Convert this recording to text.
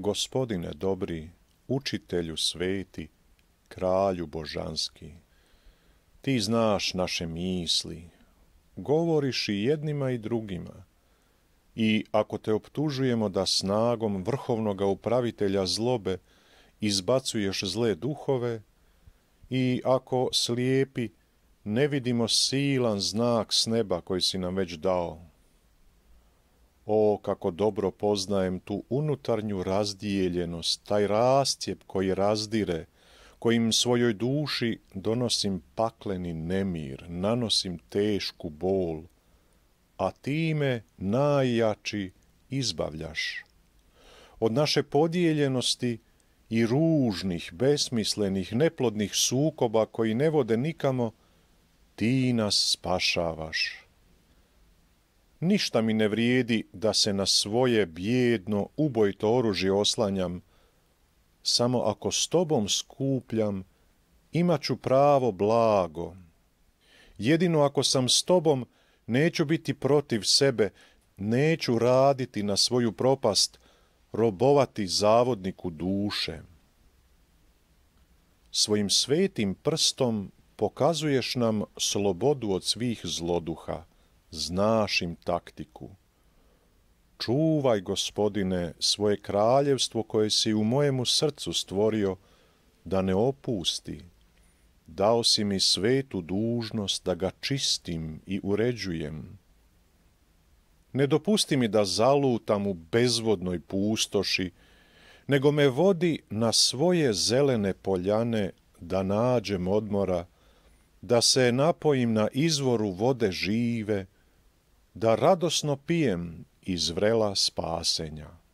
gospodine dobri, učitelju sveti, kralju božanski. Ti znaš naše misli, govoriš i jednima i drugima. I ako te optužujemo da snagom vrhovnoga upravitelja zlobe izbacuješ zle duhove, i ako slijepi ne vidimo silan znak s neba koji si nam već dao, o, kako dobro poznajem tu unutarnju razdijeljenost, taj rastjep koji razdire, kojim svojoj duši donosim pakleni nemir, nanosim tešku bol, a time najjači izbavljaš. Od naše podijeljenosti i ružnih, besmislenih, neplodnih sukoba koji ne vode nikamo, ti nas spašavaš. Ništa mi ne vrijedi da se na svoje bjedno, ubojto oružje oslanjam. Samo ako s tobom skupljam, imat ću pravo blago. Jedino ako sam s tobom, neću biti protiv sebe, neću raditi na svoju propast, robovati zavodniku duše. Svojim svetim prstom pokazuješ nam slobodu od svih zloduha znaš im taktiku. Čuvaj, gospodine, svoje kraljevstvo koje si u mojemu srcu stvorio, da ne opusti. Dao si mi svetu dužnost da ga čistim i uređujem. Ne dopusti mi da zalutam u bezvodnoj pustoši, nego me vodi na svoje zelene poljane da nađem odmora, da se napojim na izvoru vode žive, da radosno pijem iz vrela spasenja.